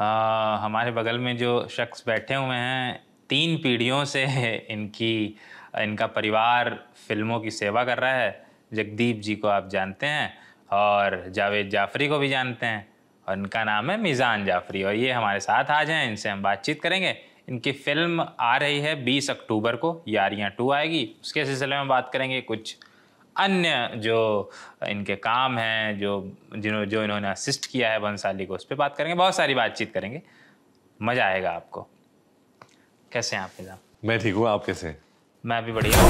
आ, हमारे बगल में जो शख्स बैठे हुए हैं तीन पीढ़ियों से इनकी इनका परिवार फिल्मों की सेवा कर रहा है जगदीप जी को आप जानते हैं और जावेद जाफरी को भी जानते हैं और इनका नाम है मिज़ान जाफरी और ये हमारे साथ आज हैं इनसे हम बातचीत करेंगे इनकी फिल्म आ रही है 20 अक्टूबर को यारियाँ टू आएगी उसके सिलसिले में बात करेंगे कुछ अन्य जो इनके काम हैं जो जिन्हों जो इन्होंने असिस्ट किया है बंसाली को उस पर बात करेंगे बहुत सारी बातचीत करेंगे मज़ा आएगा आपको कैसे हैं आप निज़ाम मैं ठीक हूँ आप कैसे मैं भी बढ़िया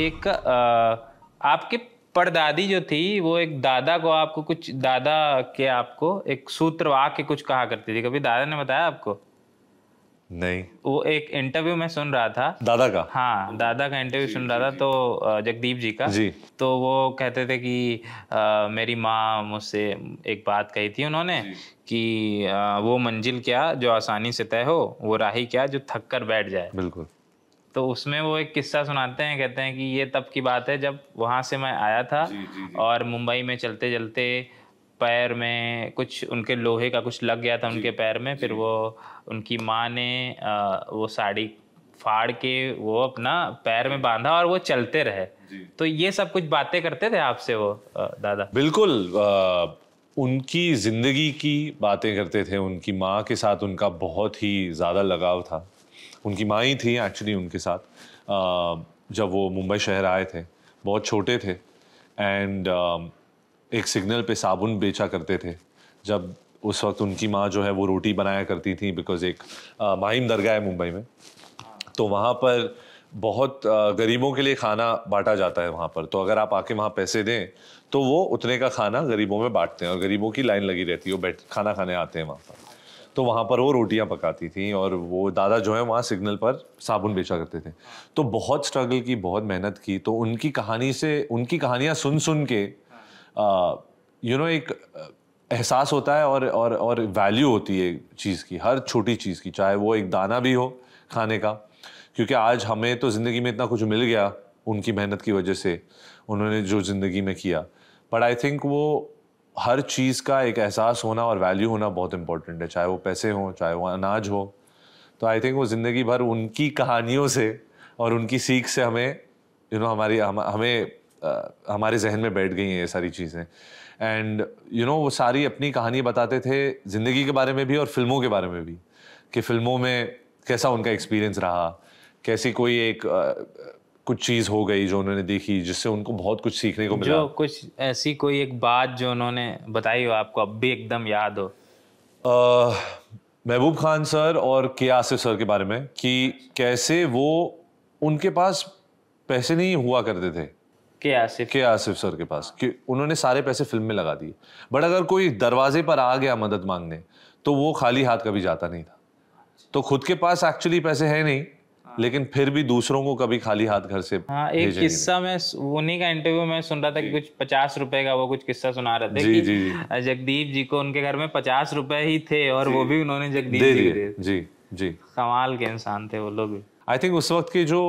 एक आ, आपके परदादी जो थी वो एक दादा को आपको कुछ दादा के आपको एक सूत्र वाक्य कुछ कहा करती थी कभी दादा ने बताया आपको नहीं वो एक इंटरव्यू में सुन रहा था दादा का हाँ दादा का इंटरव्यू सुन रहा था तो जगदीप जी का जी तो वो कहते थे कि आ, मेरी माँ मुझसे एक बात कही थी उन्होंने कि आ, वो मंजिल क्या जो आसानी से तय हो वो राही क्या जो थक कर बैठ जाए बिल्कुल तो उसमें वो एक किस्सा सुनाते हैं कहते हैं कि ये तब की बात है जब वहाँ से मैं आया था जी, जी, जी. और मुंबई में चलते चलते पैर में कुछ उनके लोहे का कुछ लग गया था उनके पैर में फिर वो उनकी माँ ने वो साड़ी फाड़ के वो अपना पैर में बांधा और वो चलते रहे तो ये सब कुछ बातें करते थे आपसे वो दादा बिल्कुल आ, उनकी ज़िंदगी की बातें करते थे उनकी माँ के साथ उनका बहुत ही ज़्यादा लगाव था उनकी माँ ही थी एक्चुअली उनके साथ आ, जब वो मुंबई शहर आए थे बहुत छोटे थे एंड एक सिग्नल पे साबुन बेचा करते थे जब उस वक्त उनकी माँ जो है वो रोटी बनाया करती थी बिकॉज एक माहिम दरगाह है मुंबई में तो वहाँ पर बहुत गरीबों के लिए खाना बांटा जाता है वहाँ पर तो अगर आप आके वहाँ पैसे दें तो वो उतने का खाना गरीबों में बांटते हैं और गरीबों की लाइन लगी रहती है वो बैठ खाना खाने आते हैं वहाँ पर तो वहाँ पर वो रोटियाँ पकाती थी और वो दादा जो है वहाँ सिग्नल पर साबुन बेचा करते थे तो बहुत स्ट्रगल की बहुत मेहनत की तो उनकी कहानी से उनकी कहानियाँ सुन सुन के यू नो एक एहसास होता है और और और वैल्यू होती है चीज़ की हर छोटी चीज़ की चाहे वो एक दाना भी हो खाने का क्योंकि आज हमें तो ज़िंदगी में इतना कुछ मिल गया उनकी मेहनत की वजह से उन्होंने जो ज़िंदगी में किया बट आई थिंक वो हर चीज़ का एक एहसास होना और वैल्यू होना बहुत इंपॉर्टेंट है चाहे वो पैसे हों चाहे वो अनाज हो तो आई थिंक वो ज़िंदगी भर उनकी कहानियों से और उनकी सीख से हमें यू you नो know, हमारी हम, हमें हमारे जहन में बैठ गई हैं ये सारी चीज़ें एंड यू नो वो सारी अपनी कहानी बताते थे ज़िंदगी के बारे में भी और फिल्मों के बारे में भी कि फिल्मों में कैसा उनका एक्सपीरियंस रहा कैसी कोई एक uh, कुछ चीज़ हो गई जो उन्होंने देखी जिससे उनको बहुत कुछ सीखने को मिला जो कुछ ऐसी कोई एक बात जो उन्होंने बताई हो आपको अब भी एकदम याद हो महबूब खान सर और के आसिफ सर के बारे में कि कैसे वो उनके पास पैसे नहीं हुआ करते थे के आसिफ के आसिफ सर के पास कि उन्होंने सारे पैसे फिल्म में लगा दिए बट अगर कोई दरवाजे पर आ गया मदद मांगने तो वो खाली हाथ कभी जाता नहीं था तो खुद के पास एक्चुअली पैसे है नहीं लेकिन फिर भी दूसरों को कभी खाली हाथ घर से हाँ, एक किस्सा मैं उन्हीं का इंटरव्यू में सुन रहा था कि कुछ पचास रुपए का वो कुछ किस्सा सुना रहे थे जी, जी, जी. जगदीप जी को उनके घर में पचास रुपए ही थे और वो भी उन्होंने जगदीप जी जी जी कमाल के इंसान थे वो लोग आई थिंक उस वक्त के जो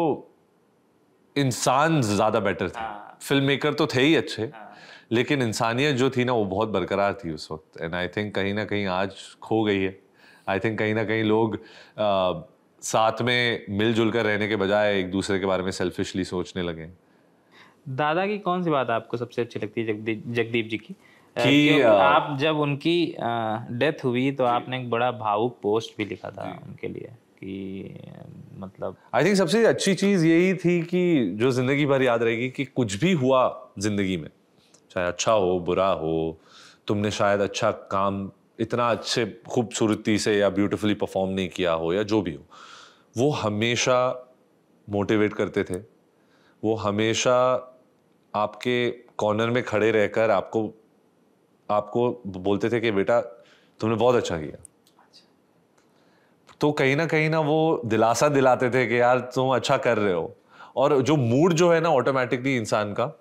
इंसान ज़्यादा बेटर थे फिल्म हाँ। मेकर तो थे ही अच्छे हाँ। लेकिन इंसानियत जो थी ना वो बहुत बरकरार थी उस वक्त एंड आई थिंक कहीं ना कहीं आज खो गई है आई थिंक कहीं ना कहीं लोग आ, साथ में मिलजुल कर रहने के बजाय एक दूसरे के बारे में सेल्फिशली सोचने लगे दादा की कौन सी बात आपको सबसे अच्छी लगती है जगदीप जगदीप जी की कि आप जब उनकी डेथ हुई तो आपने एक बड़ा भावुक पोस्ट भी लिखा था उनके लिए कि मतलब आई थिंक सबसे अच्छी चीज़ यही थी कि जो ज़िंदगी भर याद रहेगी कि कुछ भी हुआ ज़िंदगी में चाहे अच्छा हो बुरा हो तुमने शायद अच्छा काम इतना अच्छे खूबसूरती से या ब्यूटीफुली परफॉर्म नहीं किया हो या जो भी हो वो हमेशा मोटिवेट करते थे वो हमेशा आपके कॉर्नर में खड़े रहकर आपको आपको बोलते थे कि बेटा तुमने बहुत अच्छा किया तो कहीं ना कहीं ना वो दिलासा दिलाते थे कि यार तुम अच्छा कर रहे हो और जो मूड जो है ना ऑटोमेटिकली इंसान का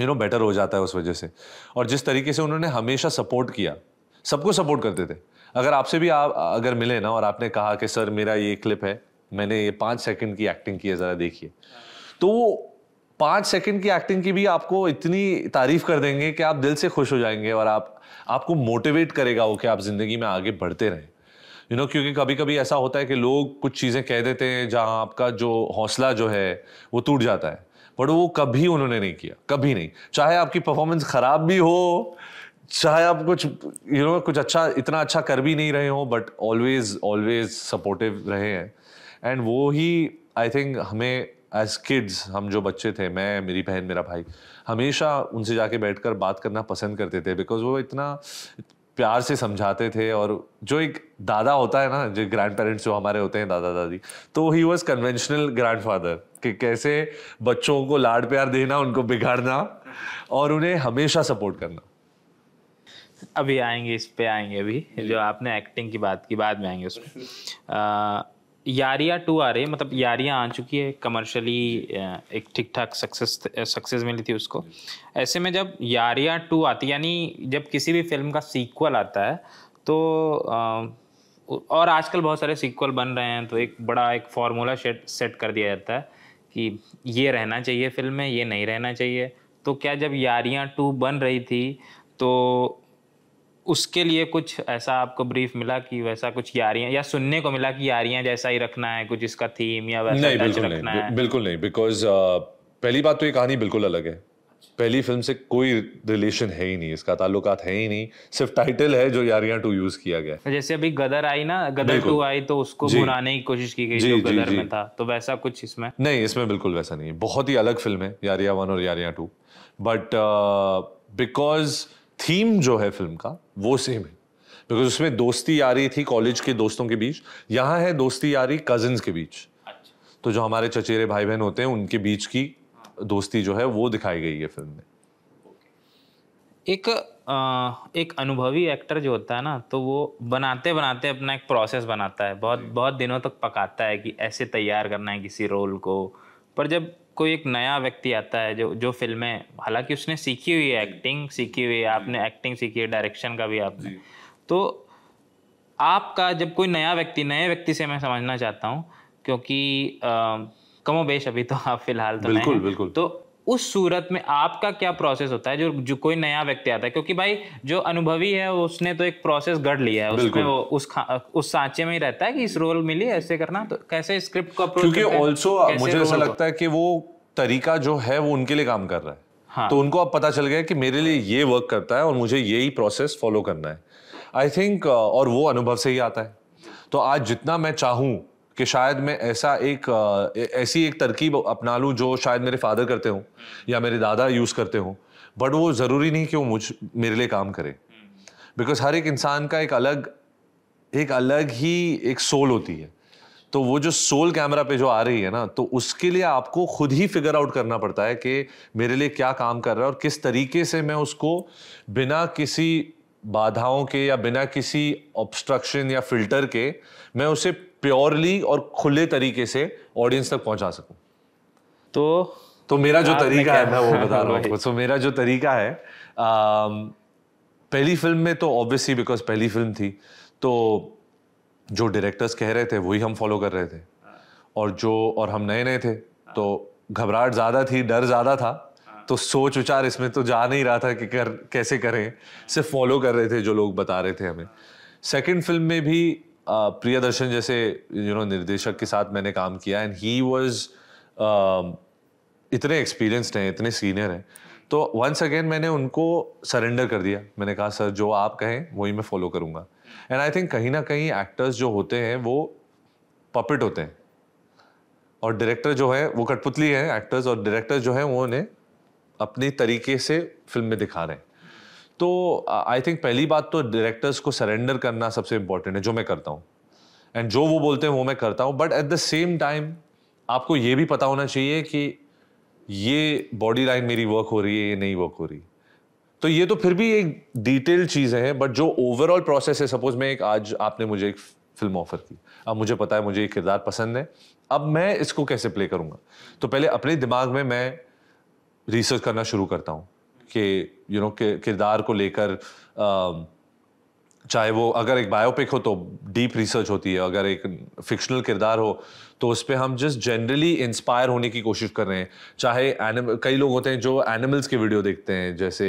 यू नो बेटर हो जाता है उस वजह से और जिस तरीके से उन्होंने हमेशा सपोर्ट किया सबको सपोर्ट करते थे अगर आपसे भी आप अगर मिले ना और आपने कहा कि सर मेरा ये क्लिप है मैंने ये पाँच सेकंड की एक्टिंग की है ज़रा देखिए तो वो पाँच सेकंड की एक्टिंग की भी आपको इतनी तारीफ कर देंगे कि आप दिल से खुश हो जाएंगे और आप आपको मोटिवेट करेगा वो कि आप ज़िंदगी में आगे बढ़ते रहें यू नो क्योंकि कभी कभी ऐसा होता है कि लोग कुछ चीज़ें कह देते हैं जहाँ आपका जो हौसला जो है वो टूट जाता है बट वो कभी उन्होंने नहीं किया कभी नहीं चाहे आपकी परफॉर्मेंस ख़राब भी हो चाहे आप कुछ यू you नो know, कुछ अच्छा इतना अच्छा कर भी नहीं रहे हो बट ऑलवेज ऑलवेज सपोर्टिव रहे हैं एंड वो ही आई थिंक हमें एज किड्स हम जो बच्चे थे मैं मेरी बहन मेरा भाई हमेशा उनसे जाके बैठकर बात करना पसंद करते थे बिकॉज वो इतना प्यार से समझाते थे और जो एक दादा होता है ना जो ग्रैंड पेरेंट्स जो हमारे होते हैं दादा दादी तो he was conventional grandfather कि कैसे बच्चों को लाड प्यार देना उनको बिगाड़ना और उन्हें हमेशा सपोर्ट करना अभी आएंगे इस पे आएंगे अभी जो आपने एक्टिंग की बात की बाद में आएंगे उसमें यारिया टू आ रही है मतलब यारिया आ चुकी है कमर्शियली एक ठीक ठाक सक्सेस सक्सेस मिली थी उसको ऐसे में जब यारिया टू आती यानी जब किसी भी फिल्म का सीक्वल आता है तो और आजकल बहुत सारे सीक्वल बन रहे हैं तो एक बड़ा एक फार्मूला सेट सेट कर दिया जाता है कि ये रहना चाहिए फिल्म में ये नहीं रहना चाहिए तो क्या जब यारियाँ टू बन रही थी तो उसके लिए कुछ ऐसा आपको ब्रीफ मिला कि वैसा कुछ यारियां या सुनने को मिला कि यारियां जैसा ही रखना है कुछ इसका थीम या वैसा नहीं बिल्कुल नहीं है? बिल्कुल नहीं बिकॉज uh, पहली बात तो ये कहानी बिल्कुल अलग है अच्छा। पहली फिल्म से कोई रिलेशन है ही नहीं इसका ताल्लुकात है ही नहीं सिर्फ टाइटल है जो यारियां टू यूज किया गया जैसे अभी गदर आई ना गदर टू आई तो उसको बुराने की कोशिश की गई जो गदर में था तो वैसा कुछ इसमें नहीं इसमें बिल्कुल वैसा नहीं है बहुत ही अलग फिल्म है यारिया वन और Yaariyan two but because uh, theme जो है फिल्म का वो सेम है बिकॉज उसमें दोस्ती रही थी कॉलेज के दोस्तों के बीच यहाँ है दोस्ती रही कजिन के बीच अच्छा। तो जो हमारे चचेरे भाई बहन होते हैं उनके बीच की दोस्ती जो है वो दिखाई गई है फिल्म में एक आ, एक अनुभवी एक्टर जो होता है ना तो वो बनाते बनाते अपना एक प्रोसेस बनाता है बहुत बहुत दिनों तक पकाता है कि ऐसे तैयार करना है किसी रोल को पर जब कोई एक नया व्यक्ति आता है जो जो फिल्में हालांकि उसने सीखी हुई है एक्टिंग सीखी हुई है आपने एक्टिंग सीखी है डायरेक्शन का भी आपने तो आपका जब कोई नया व्यक्ति नए व्यक्ति से मैं समझना चाहता हूँ क्योंकि कमो बेश अभी तो आप फिलहाल तो बिल्कुल बिल्कुल तो उस सूरत में आपका क्या प्रोसेस होता है जो जो कोई नया व्यक्ति आता है क्योंकि भाई जो अनुभवी है उसने तो एक प्रोसेस गढ़ लिया है उसमें वो उस उस सांचे में ही रहता है कि इस रोल मिली ऐसे करना तो कैसे स्क्रिप्ट को क्योंकि ऑल्सो मुझे ऐसा लगता है कि वो तरीका जो है वो उनके लिए काम कर रहा है हाँ. तो उनको अब पता चल गया कि मेरे लिए ये वर्क करता है और मुझे यही प्रोसेस फॉलो करना है आई थिंक uh, और वो अनुभव से ही आता है तो आज जितना मैं चाहूँ कि शायद मैं ऐसा एक ऐसी एक तरकीब अपना लूँ जो शायद मेरे फादर करते हों या मेरे दादा यूज़ करते हों बट वो ज़रूरी नहीं कि वो मुझ मेरे लिए काम करे बिकॉज हर एक इंसान का एक अलग एक अलग ही एक सोल होती है तो वो जो सोल कैमरा पे जो आ रही है ना तो उसके लिए आपको खुद ही फिगर आउट करना पड़ता है कि मेरे लिए क्या काम कर रहा है और किस तरीके से मैं उसको बिना किसी बाधाओं के या बिना किसी ऑब्स्ट्रक्शन या फिल्टर के मैं उसे प्योरली और खुले तरीके से ऑडियंस तक पहुंचा सकूं तो तो मेरा जो तरीका है मैं वो बता रहा हूँ सो तो मेरा जो तरीका है आ, um, पहली फिल्म में तो ऑब्वियसली बिकॉज पहली फिल्म थी तो जो डायरेक्टर्स कह रहे थे वही हम फॉलो कर रहे थे हाँ। और जो और हम नए नए थे तो घबराहट ज़्यादा थी डर ज़्यादा था तो सोच विचार इसमें तो जा नहीं रहा था कि कर कैसे करें सिर्फ फॉलो कर रहे थे जो लोग बता रहे थे हमें सेकेंड फिल्म में भी दर्शन जैसे यू नो निर्देशक के साथ मैंने काम किया एंड ही वॉज इतने एक्सपीरियंस्ड हैं इतने सीनियर हैं तो वंस अगेन मैंने उनको सरेंडर कर दिया मैंने कहा सर जो आप कहें वही मैं फॉलो करूँगा एंड आई थिंक कहीं ना कहीं एक्टर्स जो होते हैं वो पपिट होते हैं और डायरेक्टर जो है वो कठपुतली है एक्टर्स और डायरेक्टर जो है वो उन्हें अपने तरीके से फिल्म में दिखा रहे हैं तो आई थिंक पहली बात तो डायरेक्टर्स को सरेंडर करना सबसे इम्पोर्टेंट है जो मैं करता हूँ एंड जो वो बोलते हैं वो मैं करता हूँ but at the same time आपको ये भी पता होना चाहिए कि ये बॉडी लाइन मेरी वर्क हो रही है ये नहीं वर्क हो रही तो ये तो फिर भी एक डिटेल चीज है बट जो ओवरऑल प्रोसेस है सपोज मैं एक आज आपने मुझे एक फिल्म ऑफर की अब मुझे पता है मुझे ये किरदार पसंद है अब मैं इसको कैसे प्ले करूँगा तो पहले अपने दिमाग में मैं रिसर्च करना शुरू करता हूँ कि यू नो किरदार को लेकर चाहे वो अगर एक बायोपिक हो तो डीप रिसर्च होती है अगर एक फिक्शनल किरदार हो तो उस पर हम जस्ट जनरली इंस्पायर होने की कोशिश कर रहे हैं चाहे एनिम कई लोग होते हैं जो एनिमल्स के वीडियो देखते हैं जैसे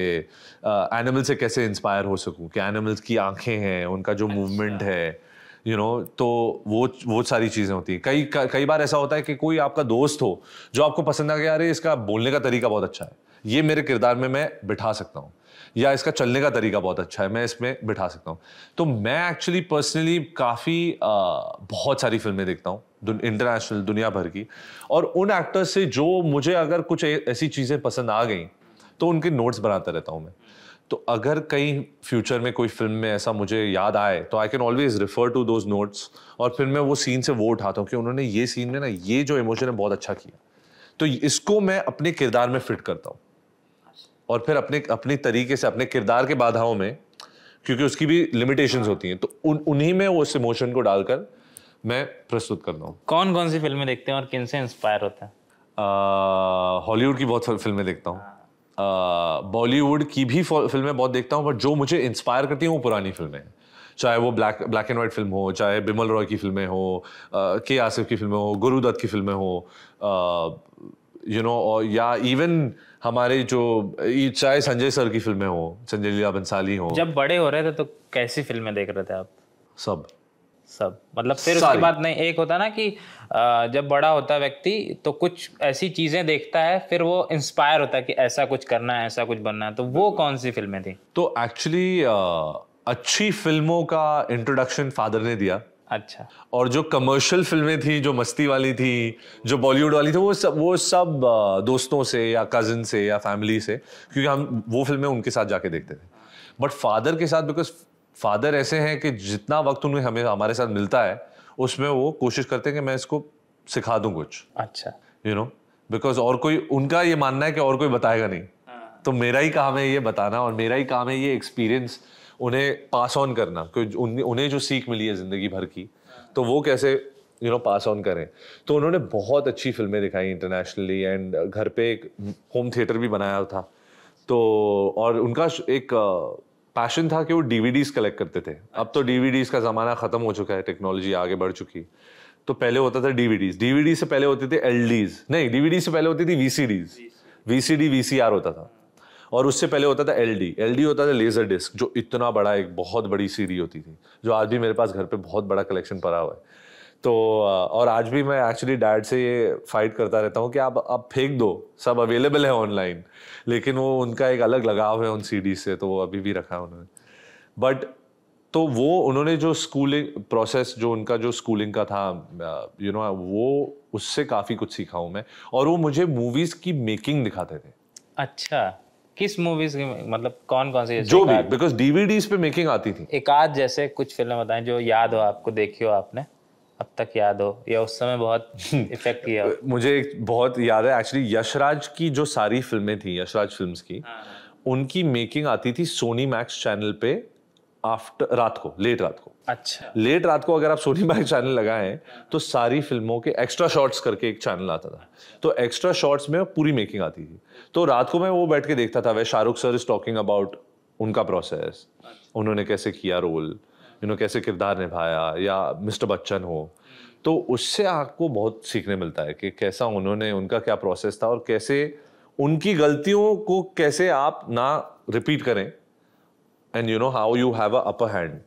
एनिमल से कैसे इंस्पायर हो सकूं कि एनिमल्स की आंखें हैं उनका जो मूवमेंट अच्छा। है यू नो तो वो वो सारी चीज़ें होती हैं कई कई बार ऐसा होता है कि कोई आपका दोस्त हो जो आपको पसंद आ गया अरे इसका बोलने का तरीका बहुत अच्छा है ये मेरे किरदार में मैं बिठा सकता हूँ या इसका चलने का तरीका बहुत अच्छा है मैं इसमें बिठा सकता हूँ तो मैं एक्चुअली पर्सनली काफ़ी बहुत सारी फिल्में देखता हूँ इंटरनेशनल दुनिया भर की और उन एक्टर्स से जो मुझे अगर कुछ ऐसी चीज़ें पसंद आ गई तो उनके नोट्स बनाता रहता हूँ मैं तो अगर कहीं फ्यूचर में कोई फिल्म में ऐसा मुझे याद आए तो I can always refer to those notes और फिर मैं वो सीन से वो उठाता हूँ कि उन्होंने ये सीन में ना ये जो इमोशन है बहुत अच्छा किया तो इसको मैं अपने किरदार में फिट करता हूँ और फिर अपने अपने तरीके से अपने किरदार के बाधाओं में क्योंकि उसकी भी लिमिटेशन होती हैं तो उन उन्हीं में उस इमोशन को डालकर मैं प्रस्तुत करता हूँ कौन कौन सी फिल्में देखते हैं और किन से इंस्पायर होते हैं हॉलीवुड की बहुत फिल्में देखता हूँ बॉलीवुड uh, की भी फिल्में बहुत देखता हूँ बट जो मुझे इंस्पायर करती हैं वो पुरानी फिल्में हैं चाहे वो black black and white film हो चाहे बिमल रॉय की फिल्में हो के आसिफ की फिल्में हो गुरुदत्त की फिल्में हो यू नो और या इवन हमारे जो चाहे संजय सर की फिल्में हो संजय लीला बंसाली हो जब बड़े हो रहे थे तो कैसी फिल्में देख रहे थे आप सब सब मतलब फिर उसके बाद नहीं एक होता ना कि जब बड़ा होता है व्यक्ति तो कुछ ऐसी चीज़ें देखता है फिर वो इंस्पायर होता है कि ऐसा कुछ करना है ऐसा कुछ बनना है तो वो कौन सी फिल्में थी तो एक्चुअली अच्छी फिल्मों का इंट्रोडक्शन फादर ने दिया अच्छा और जो कमर्शियल फिल्में थी जो मस्ती वाली थी जो बॉलीवुड वाली थी वो सब वो सब दोस्तों से या कजिन से या फैमिली से क्योंकि हम वो फिल्में उनके साथ जाके देखते थे बट फादर के साथ बिकॉज फादर ऐसे हैं कि जितना वक्त उन्हें हमें हमारे साथ मिलता है उसमें वो कोशिश करते हैं कि मैं इसको सिखा दूं कुछ अच्छा यू नो बिकॉज और कोई उनका ये मानना है कि और कोई बताएगा नहीं हाँ। तो मेरा ही काम है ये बताना और मेरा ही काम है ये एक्सपीरियंस उन्हें पास ऑन करना क्योंकि उन्हें जो सीख मिली है ज़िंदगी भर की हाँ। तो वो कैसे यू नो पास ऑन करें तो उन्होंने बहुत अच्छी फिल्में दिखाई इंटरनेशनली एंड घर पे एक होम थिएटर भी बनाया था तो और उनका एक पैशन था कि वो डीवीडीज कलेक्ट करते थे अब तो डीवीडीज का ज़माना ख़त्म हो चुका है टेक्नोलॉजी आगे बढ़ चुकी तो पहले होता था डीवीडीज डीवीडी से पहले होते थे एल नहीं डीवीडी से पहले होती थी वीसीडीज वीसीडी वीसीआर होता था और उससे पहले होता था एलडी एलडी होता था लेज़र डिस्क जो इतना बड़ा एक बहुत बड़ी सीडी होती थी जो आज भी मेरे पास घर पे बहुत बड़ा कलेक्शन पड़ा हुआ है तो और आज भी मैं एक्चुअली डैड से ये फाइट करता रहता हूँ कि आप आप फेंक दो सब अवेलेबल है ऑनलाइन लेकिन वो उनका एक अलग लगाव है उन सी से तो वो अभी भी रखा है उन्होंने बट तो वो उन्होंने जो स्कूलिंग प्रोसेस जो उनका जो स्कूलिंग का था यू नो वो उससे काफ़ी कुछ सीखा हूँ मैं और वो मुझे मूवीज़ की मेकिंग दिखाते थे अच्छा किस मूवीज की मतलब कौन कौन सी जो भी बिकॉज डीवीडीज पे मेकिंग आती थी एक आध जैसे कुछ फिल्में बताएं जो याद हो आपको देखी हो आपने अब तक याद हो या उस समय बहुत इफेक्ट किया मुझे एक बहुत याद है एक्चुअली यशराज की जो सारी फिल्में थी यशराज फिल्म्स की हाँ। उनकी मेकिंग आती थी सोनी मैक्स चैनल पे आफ्टर रात को लेट रात को अच्छा लेट रात को अगर आप सोनी मैक्स चैनल लगाएं तो सारी फिल्मों के एक्स्ट्रा शॉर्ट्स करके एक चैनल आता था तो एक्स्ट्रा शॉर्ट्स में पूरी मेकिंग आती थी तो रात को मैं वो बैठ के देखता था वह Shahrukh sir is talking about उनका प्रोसेस अच्छा। उन्होंने कैसे किया रोल यू नो कैसे किरदार निभाया या मिस्टर बच्चन हो तो उससे आपको बहुत सीखने मिलता है कि कैसा उन्होंने उनका क्या प्रोसेस था और कैसे उनकी गलतियों को कैसे आप ना रिपीट करें and you know how you have a upper hand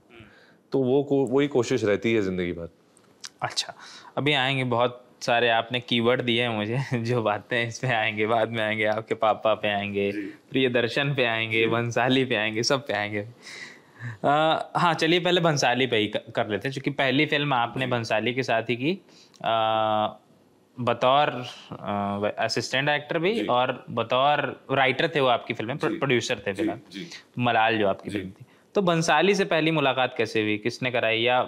तो वो को, वही कोशिश रहती है ज़िंदगी भर अच्छा अभी आएंगे बहुत सारे आपने कीवर्ड दिए हैं मुझे जो बातें इस पे आएंगे बाद में आएंगे आपके पापा पे आएंगे प्रिय दर्शन पे आएंगे वंसाली पे आएंगे सब पे आएंगे आ, हाँ चलिए पहले भंसाली पे ही कर लेते हैं क्योंकि पहली फिल्म आपने भंसाली के साथ ही की आ, बतौर असिस्टेंट एक्टर भी और बतौर राइटर थे वो आपकी फिल्म में प्रोड्यूसर थे फिलहाल मलाल जो आपकी फिल्म थी तो भंसाली से पहली मुलाकात कैसे हुई किसने कराई या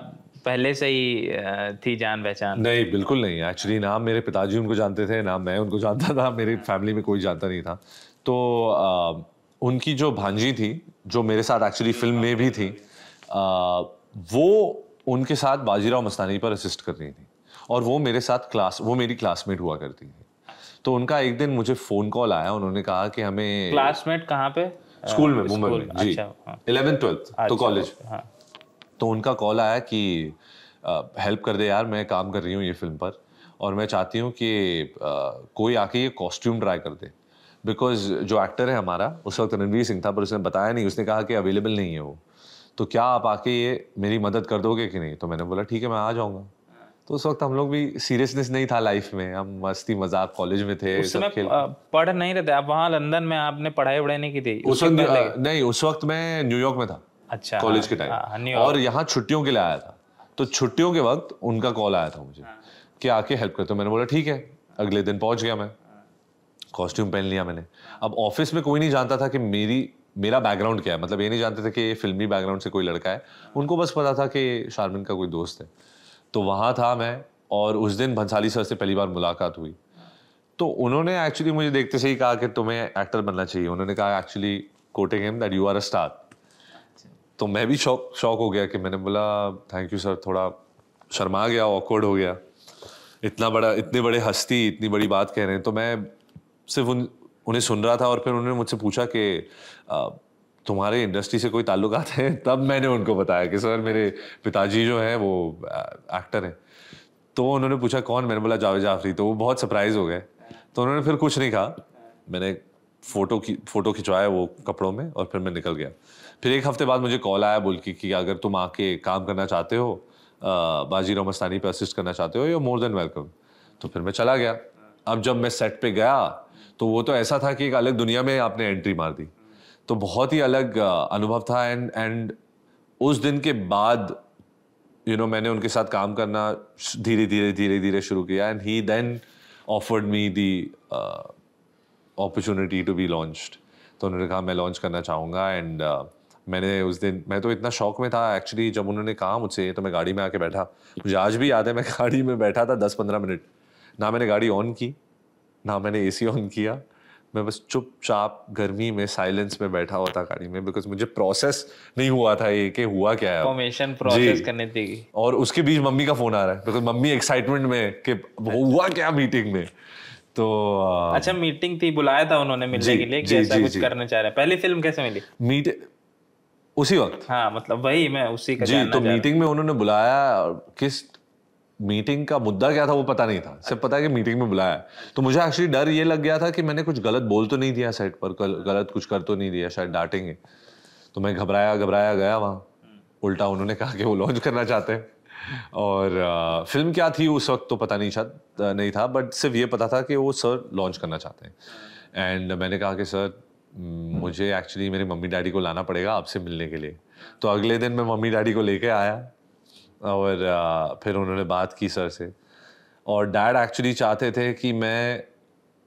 पहले से ही थी जान पहचान नहीं बिल्कुल नहीं एक्चुअली ना मेरे पिताजी उनको जानते थे ना मैं उनको जानता था मेरी फैमिली हाँ। में कोई जानता नहीं था तो आ, उनकी जो भांजी थी जो मेरे साथ एक्चुअली फिल्म में भी थी आ, वो उनके साथ बाजीराव मस्तानी पर असिस्ट कर रही थी और वो मेरे साथ क्लास वो मेरी क्लासमेट हुआ करती थी तो उनका एक दिन मुझे फ़ोन कॉल आया उन्होंने कहा कि हमें क्लासमेट कहाँ पे स्कूल में मुंबई में जी इलेवन अच्छा, ट्वेल्थ हाँ। तो कॉलेज अच्छा, हाँ। तो उनका कॉल आया कि हेल्प कर दे यार मैं काम कर रही हूँ ये फिल्म पर और मैं चाहती हूँ कि आ, कोई आके ये कॉस्ट्यूम ट्राई कर दे बिकॉज जो एक्टर है हमारा उस वक्त रणवीर सिंह था पर उसने बताया नहीं उसने कहा कि अवेलेबल नहीं है वो तो क्या आप आके ये मेरी मदद कर दोगे कि नहीं तो मैंने बोला ठीक है मैं आ जाऊँगा तो उस वक्त हम लोग भी सीरियसनेस नहीं था लाइफ में हम मस्ती मजाक कॉलेज में थे उस समय पढ़ नहीं रहते आप वहाँ लंदन में आपने पढ़ाई वढ़ाई नहीं की थी उस वक्त नहीं उस वक्त मैं न्यूयॉर्क में था अच्छा कॉलेज हाँ, के टाइम हाँ, और यहाँ छुट्टियों के लिए आया था तो छुट्टियों के वक्त उनका कॉल आया था मुझे हाँ। कि आके हेल्प तो मैंने बोला ठीक है अगले दिन पहुंच गया मैं कॉस्ट्यूम पहन लिया मैंने अब ऑफिस में कोई नहीं जानता था कि मेरी मेरा बैकग्राउंड क्या है मतलब ये नहीं जानते थे कि ये फिल्मी बैकग्राउंड से कोई लड़का है उनको बस पता था कि शारमिन का कोई दोस्त है तो वहाँ था मैं और उस दिन भंसाली सर से पहली बार मुलाकात हुई तो उन्होंने एक्चुअली मुझे देखते से ही कहा कि तुम्हें एक्टर बनना चाहिए उन्होंने कहा actually quoting him that you are a star तो मैं भी शौक शौक हो गया कि मैंने बोला थैंक यू सर थोड़ा शर्मा गया ऑकवर्ड हो गया इतना बड़ा इतने बड़े हस्ती इतनी बड़ी बात कह रहे हैं तो मैं सिर्फ उन उन्हें सुन रहा था और फिर उन्होंने मुझसे पूछा कि तुम्हारे इंडस्ट्री से कोई ताल्लुक है तब मैंने उनको बताया कि सर मेरे पिताजी जो हैं वो एक्टर हैं तो उन्होंने पूछा कौन मैंने बोला जावेद जाफरी तो वो बहुत सरप्राइज हो गए तो उन्होंने फिर कुछ नहीं कहा मैंने फ़ोटो की फ़ोटो खिंचवाया वो कपड़ों में और फिर मैं निकल गया फिर एक हफ्ते बाद मुझे कॉल आया बोल के कि अगर तुम आके काम करना चाहते हो बाजी मस्तानी पे असिस्ट करना चाहते हो यू मोर देन वेलकम तो फिर मैं चला गया अब जब मैं सेट पे गया तो वो तो ऐसा था कि एक अलग दुनिया में आपने एंट्री मार दी तो बहुत ही अलग अनुभव था एंड एंड उस दिन के बाद यू नो मैंने उनके साथ काम करना धीरे धीरे धीरे धीरे शुरू किया and he then offered me the opportunity to be launched तो उन्होंने कहा मैं लॉन्च करना चाहूँगा एंड uh, मैंने उस दिन मैं तो इतना शौक में था एक्चुअली जब उन्होंने कहा मुझसे तो मैं गाड़ी में आके बैठा मुझे आज भी याद है मैं गाड़ी में बैठा था दस पंद्रह मिनट ना मैंने गाड़ी ऑन की ना मैंने एसी ऑन किया मैं बस चुपचाप गर्मी में साइलेंस में बैठा हुआ था गाड़ी में बिकॉज मुझे प्रोसेस नहीं हुआ था ये कि हुआ क्या है फॉर्मेशन प्रोसेस करने थी और उसके बीच मम्मी का फोन आ रहा है बिकॉज मम्मी एक्साइटमेंट में कि हुआ क्या मीटिंग में तो आ, अच्छा मीटिंग थी बुलाया था उन्होंने मिलने के लिए कि ऐसा कुछ करना चाह रहे पहली फिल्म कैसे मिली मीट उसी वक्त हाँ मतलब वही मैं उसी का जी तो मीटिंग में उन्होंने बुलाया किस मीटिंग का मुद्दा क्या था वो पता नहीं था सिर्फ पता है कि मीटिंग में बुलाया तो मुझे एक्चुअली डर ये लग गया था कि मैंने कुछ गलत बोल तो नहीं दिया सेट पर गलत कुछ कर तो नहीं दिया शायद डांटेंगे तो मैं घबराया घबराया गया वहाँ उल्टा उन्होंने कहा कि वो लॉन्च करना चाहते हैं और आ, फिल्म क्या थी उस वक्त तो पता नहीं था नहीं था बट सिर्फ ये पता था कि वो सर लॉन्च करना चाहते हैं एंड मैंने कहा कि सर मुझे एक्चुअली मेरे मम्मी डैडी को लाना पड़ेगा आपसे मिलने के लिए तो अगले दिन मैं मम्मी डैडी को लेके आया और फिर उन्होंने बात की सर से और डैड एक्चुअली चाहते थे कि मैं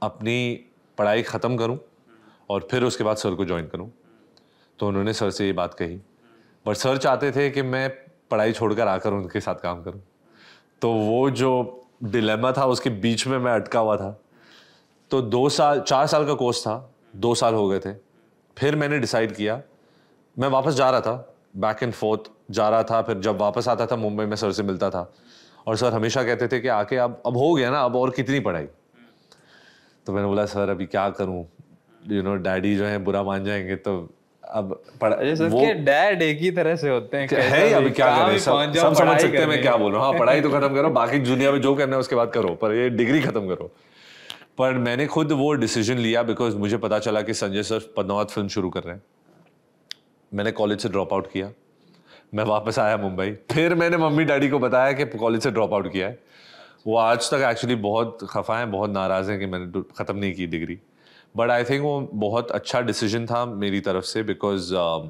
अपनी पढ़ाई ख़त्म करूं और फिर उसके बाद सर को ज्वाइन करूं तो उन्होंने सर से ये बात कही बट सर चाहते थे कि मैं पढ़ाई छोड़कर आकर उनके साथ काम करूं तो वो जो डिलेमा था उसके बीच में मैं अटका हुआ था तो दो साल चार साल का कोर्स था दो साल हो गए थे फिर मैंने डिसाइड किया मैं वापस जा रहा था बैक एंड फोर्थ जा रहा था फिर जब वापस आता था मुंबई में सर से मिलता था और सर हमेशा कहते थे कि आके अब अब हो गया ना अब और कितनी पढ़ाई तो मैंने बोला सर अभी क्या करूँ यू नो डैडी जो है बुरा मान जाएंगे तो अब पढ़ा डैड एक ही तरह से होते हैं है अभी क्या करें सब, सब समझ सकते हैं मैं क्या बोल रहा हूँ हाँ पढ़ाई तो खत्म करो बाकी दुनिया में जो करना है उसके बाद करो पर ये डिग्री खत्म करो पर मैंने खुद वो डिसीजन लिया बिकॉज मुझे पता चला कि संजय सर पद्मावत फिल्म शुरू कर रहे हैं मैंने कॉलेज से ड्रॉप आउट किया मैं वापस आया मुंबई फिर मैंने मम्मी डैडी को बताया कि कॉलेज से ड्रॉप आउट किया है वो आज तक एक्चुअली बहुत खफा हैं बहुत नाराज़ हैं कि मैंने ख़त्म नहीं की डिग्री बट आई थिंक वो बहुत अच्छा डिसीजन था मेरी तरफ से बिकॉज um,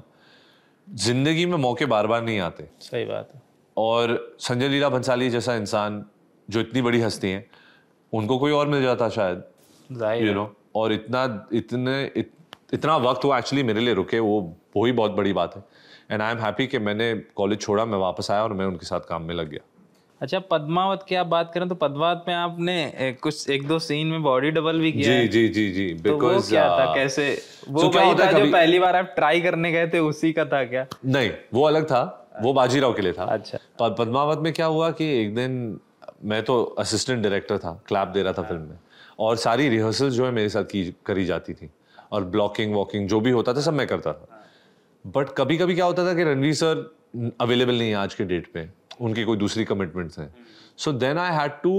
ज़िंदगी में मौके बार बार नहीं आते सही बात है और संजय लीला भंसाली जैसा इंसान जो इतनी बड़ी हस्ती हैं उनको कोई और मिल जाता शायद यू नो और इतना इतने इत, इतना वक्त वो एक्चुअली मेरे लिए रुके वो वही बहुत बड़ी बात है एंड आई एम हैप्पी कि मैंने कॉलेज छोड़ा मैं वापस आया और मैं उनके साथ काम में लग गया अच्छा पद्मावत की आप बात करें तो पद्मावत में आपने कुछ एक दो सीन में बॉडी डबल भी किया जी जी जी जी बिकॉज तो क्या था कैसे वो so क्या होता था जो पहली बार आप ट्राई करने गए थे उसी का था क्या नहीं वो अलग था वो बाजीराव के लिए था अच्छा पद्मावत में क्या हुआ कि एक दिन मैं तो असिस्टेंट डायरेक्टर था क्लैप दे रहा था फिल्म में और सारी रिहर्सल जो है मेरे साथ की करी जाती थी और ब्लॉकिंग वॉकिंग जो भी होता था सब मैं करता था बट कभी कभी क्या होता था कि रणवीर सर अवेलेबल नहीं है आज के डेट पे उनकी कोई दूसरी कमिटमेंट्स हैं so then I had to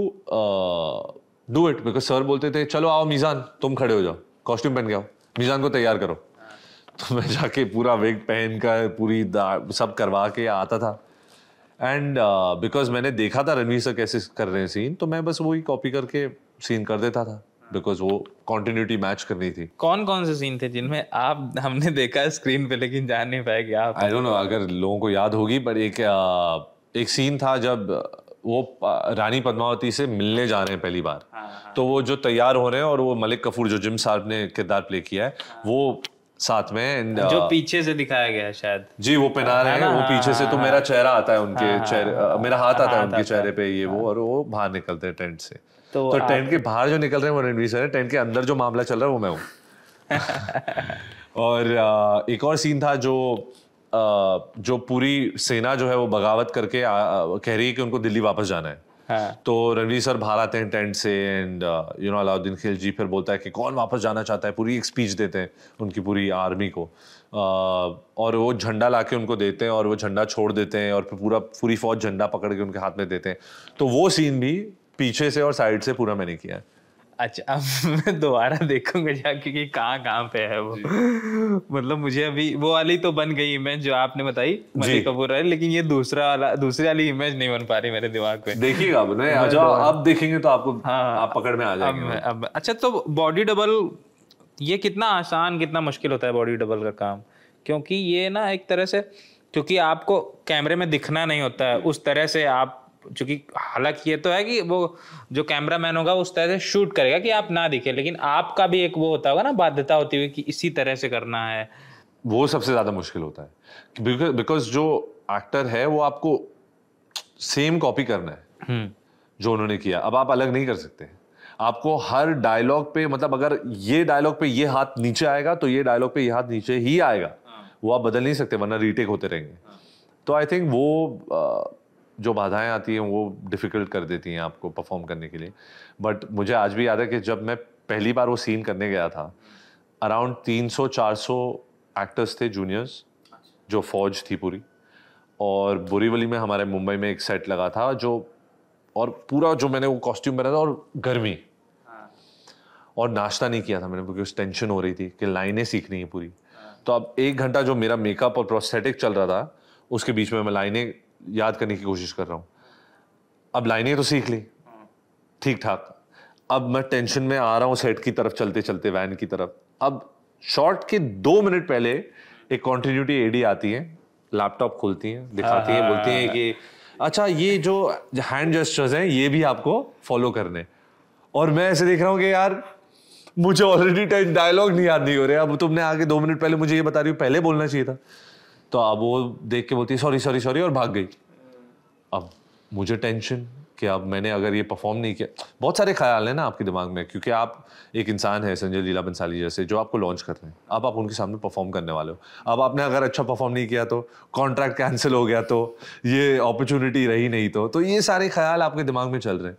do it because sir बोलते थे चलो आओ मीज़ान तुम खड़े हो जाओ कॉस्ट्यूम पहन के आओ मीज़ान को तैयार करो तो मैं जाके पूरा वेग पहन कर पूरी सब करवा के आता था एंड बिकॉज uh, मैंने देखा था रणवीर सर कैसे कर रहे हैं सीन तो मैं बस वही कॉपी करके सीन कर देता था बिकॉज वो कॉन्टिन्यूटी मैच करनी थी कौन कौन से सीन थे जिनमें आप हमने देखा स्क्रीन पे लेकिन जान नहीं पाए कि आप आई डोंट नो अगर लोगों को याद होगी पर एक एक सीन था जब वो रानी पद्मावती से मिलने जा रहे हैं पहली बार हाँ, हाँ। तो वो जो तैयार हो रहे हैं और वो मलिक कफूर जो जिम साहब ने किरदार प्ले किया है हाँ। वो साथ में जो पीछे से दिखाया गया है शायद जी वो पहना रहे हैं वो पीछे से तो मेरा चेहरा आता है उनके चेहरे मेरा हाथ आता है उनके चेहरे पे ये वो और वो बाहर निकलते हैं टेंट से तो, तो टेंट के बाहर जो निकल रहे हैं वो रणवीर सर है टेंट के अंदर जो मामला चल रहा है वो मैं हूँ और एक और सीन था जो जो पूरी सेना जो है वो बगावत करके कह रही है कि उनको दिल्ली वापस जाना है हाँ. तो रणवीर सर बाहर आते हैं टेंट से and you know Alauddin Khilji फिर बोलता है कि कौन वापस जाना चाहता है पूरी एक स्पीच देते हैं उनकी पूरी आर्मी को uh, और वो झंडा ला के उनको देते हैं और वो झंडा छोड़ देते हैं और फिर पूरा पूरी फौज झंडा पकड़ के उनके हाथ में देते हैं तो वो सीन भी पीछे से और साइड से पूरा मैंने किया अच्छा अब मैं दोबारा देखूंगा जाके कि कहाँ कहाँ पे है वो मतलब मुझे अभी वो वाली तो बन गई इमेज जो आपने बताई मनी कपूर है लेकिन ये दूसरा वाला दूसरी वाली इमेज नहीं बन पा रही मेरे दिमाग में देखिएगा जो आप देखेंगे तो आपको हाँ, हाँ आप पकड़ में आ जाएंगे अब, अब अच्छा तो बॉडी डबल ये कितना आसान कितना मुश्किल होता है बॉडी डबल का काम क्योंकि ये ना एक तरह से क्योंकि आपको कैमरे में दिखना नहीं होता है उस तरह से आप चूंकि हालांकि ये तो है कि वो जो कैमरा मैन होगा उस तरह से शूट करेगा कि आप ना दिखे लेकिन आपका भी एक वो होता होगा ना बाध्यता होती हुई कि इसी तरह से करना है वो सबसे ज़्यादा मुश्किल होता है बिकॉज जो एक्टर है वो आपको सेम कॉपी करना है हम्म। जो उन्होंने किया अब आप अलग नहीं कर सकते आपको हर डायलॉग पे मतलब अगर ये डायलॉग पे ये हाथ नीचे आएगा तो ये डायलॉग पे ये हाथ नीचे ही आएगा हाँ। वो आप बदल नहीं सकते वरना रीटेक होते रहेंगे हाँ। तो आई थिंक वो जो बाधाएं आती हैं वो डिफ़िकल्ट कर देती हैं आपको परफॉर्म करने के लिए बट मुझे आज भी याद है कि जब मैं पहली बार वो सीन करने गया था अराउंड 300-400 एक्टर्स थे जूनियर्स जो फौज थी पूरी और बोरीवली में हमारे मुंबई में एक सेट लगा था जो और पूरा जो मैंने वो कॉस्ट्यूम बनाया था और गर्मी हाँ। और नाश्ता नहीं किया था मैंने क्योंकि उस टेंशन हो रही थी कि लाइनें सीखनी है पूरी हाँ। तो अब एक घंटा जो मेरा मेकअप और प्रोस्थेटिक चल रहा था उसके बीच में मैं लाइनें याद करने की कोशिश कर रहा हूँ अब लाइनें तो सीख ली ठीक ठाक अब मैं टेंशन में आ रहा हूँ सेट की तरफ चलते चलते वैन की तरफ अब शॉर्ट के दो मिनट पहले एक कॉन्टिन्यूटी एडी आती है लैपटॉप खोलती है दिखाती है बोलती है कि अच्छा ये जो हैंड जेस्टर्स हैं ये भी आपको फॉलो करने और मैं ऐसे देख रहा हूँ कि यार मुझे ऑलरेडी डायलॉग नहीं याद नहीं हो रहे अब तुमने आगे दो मिनट पहले मुझे ये बता रही हो पहले बोलना चाहिए था तो अब वो देख के बोलती है सॉरी सॉरी सॉरी और भाग गई अब मुझे टेंशन कि अब मैंने अगर ये परफॉर्म नहीं किया बहुत सारे ख्याल हैं ना आपके दिमाग में क्योंकि आप एक इंसान है संजय लीला बंसाली जैसे जो आपको लॉन्च कर रहे हैं अब आप उनके सामने परफॉर्म करने वाले हो अब आपने अगर अच्छा परफॉर्म नहीं किया तो कॉन्ट्रैक्ट कैंसिल हो गया तो ये अपॉर्चुनिटी रही नहीं तो तो ये सारे ख्याल आपके दिमाग में चल रहे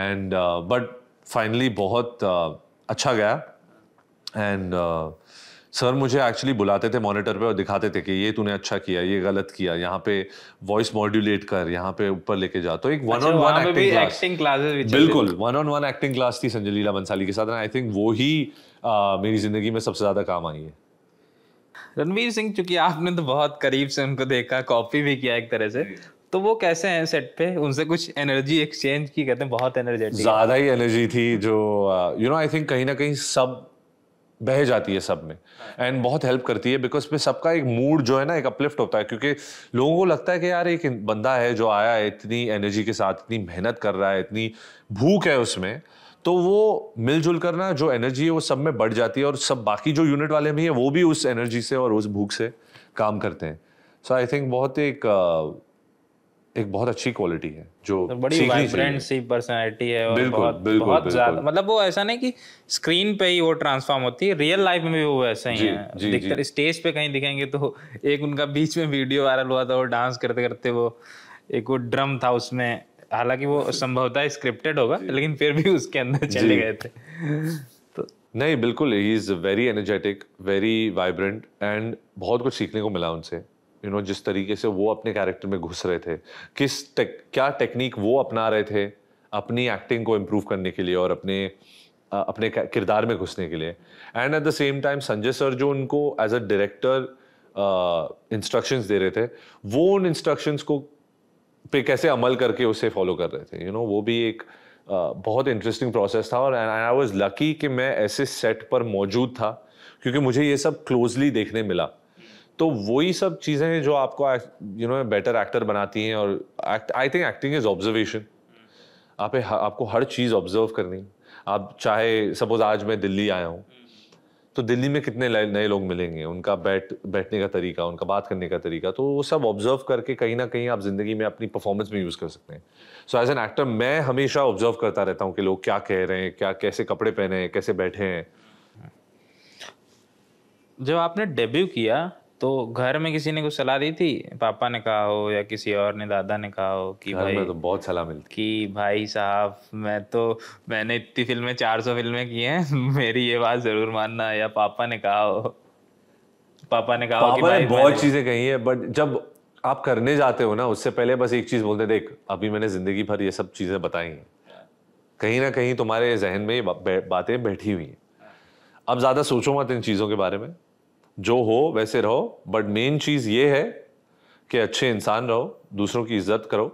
हैं एंड बट फाइनली बहुत uh, अच्छा गया एंड uh, सर मुझे एक्चुअली बुलाते थे मॉनिटर पे और दिखाते थे कि ये तूने अच्छा किया ये गलत किया यहाँ पे वॉइस मॉड्यूलेट कर यहाँ पे ऊपर लेके जा तो एक one on one acting class बिल्कुल one on one acting class थी संजय लीला बंसाली के साथ आई थिंक वो ही आ, मेरी जिंदगी में सबसे ज्यादा काम आई है रणवीर सिंह चूंकि आपने तो बहुत करीब से उनको देखा कॉपी भी किया एक तरह से तो वो कैसे हैं सेट पे उनसे कुछ एनर्जी एक्सचेंज की कहते हैं बहुत एनर्जेटिक ज्यादा ही एनर्जी थी जो यू नो आई थिंक कहीं ना कहीं सब बह जाती है सब में एंड बहुत हेल्प करती है बिकॉज पे सबका एक मूड जो है ना एक अपलिफ्ट होता है क्योंकि लोगों को लगता है कि यार एक बंदा है जो आया है इतनी एनर्जी के साथ इतनी मेहनत कर रहा है इतनी भूख है उसमें तो वो मिलजुल कर ना जो एनर्जी है वो सब में बढ़ जाती है और सब बाकी जो यूनिट वाले भी हैं वो भी उस एनर्जी से और उस भूख से काम करते हैं सो आई थिंक बहुत एक uh, एक बहुत अच्छी क्वालिटी है जो तो बड़ी वाइब्रेंट सी पर्सनालिटी है और बिल्कुल, बहुत बिल्कुल, बहुत ज्यादा मतलब वो ऐसा नहीं कि स्क्रीन पे ही वो ट्रांसफॉर्म होती है रियल लाइफ में भी वो वैसे ही है अधिकतर स्टेज पे कहीं दिखेंगे तो एक उनका बीच में वीडियो वायरल हुआ था वो डांस करते करते वो एक वो ड्रम था उसमें हालांकि वो संभवतः स्क्रिप्टेड होगा लेकिन फिर भी उसके अंदर चले गए थे तो नहीं बिल्कुल he is very energetic very vibrant and बहुत कुछ सीखने को मिला उनसे यू नो जिस तरीके से वो अपने कैरेक्टर में घुस रहे थे किस टेक, क्या टेक्निक वो अपना रहे थे अपनी एक्टिंग को इम्प्रूव करने के लिए और अपने अपने किरदार में घुसने के लिए and at the same time Sanjay sir जो उनको एज अ डायरेक्टर इंस्ट्रक्शंस दे रहे थे वो उन इंस्ट्रक्शंस को पे कैसे अमल करके उसे फॉलो कर रहे थे यू you नो know, वो भी एक uh, बहुत इंटरेस्टिंग प्रोसेस था और आई वॉज लकी कि मैं ऐसे सेट पर मौजूद था क्योंकि मुझे ये सब क्लोजली देखने मिला तो वही सब चीज़ें हैं जो आपको यू नो बेटर एक्टर बनाती हैं और I think acting is observation आप आपको हर चीज़ ऑब्जर्व करनी आप चाहे सपोज आज मैं दिल्ली आया हूँ तो दिल्ली में कितने नए लोग मिलेंगे उनका बैठ बैठने का तरीका उनका बात करने का तरीका तो वो सब ऑब्जर्व करके कहीं ना कहीं आप जिंदगी में अपनी परफॉर्मेंस में यूज़ कर सकते हैं सो एज एन एक्टर मैं हमेशा ऑब्जर्व करता रहता हूँ कि लोग क्या कह रहे हैं क्या कैसे कपड़े पहने हैं कैसे बैठे हैं जब आपने डेब्यू किया तो घर में किसी ने कुछ सलाह दी थी पापा ने कहा हो या किसी और ने दादा ने कहा हो कि भाई में तो बहुत सलाह मिलती कि भाई साहब मैं तो मैंने इतनी फिल्में चार सौ फिल्में की हैं मेरी ये बात जरूर मानना या पापा ने कहा हो पापा ने कहा पापा कि बहुत चीजें कही है बट जब आप करने जाते हो ना उससे पहले बस एक चीज बोलते देख अभी मैंने जिंदगी भर ये सब चीजें बताई हैं कहीं ना कहीं तुम्हारे जहन में ये बातें बैठी हुई हैं अब ज्यादा सोचो मत इन चीजों के बारे में जो हो वैसे रहो बट मेन चीज़ ये है कि अच्छे इंसान रहो दूसरों की इज्जत करो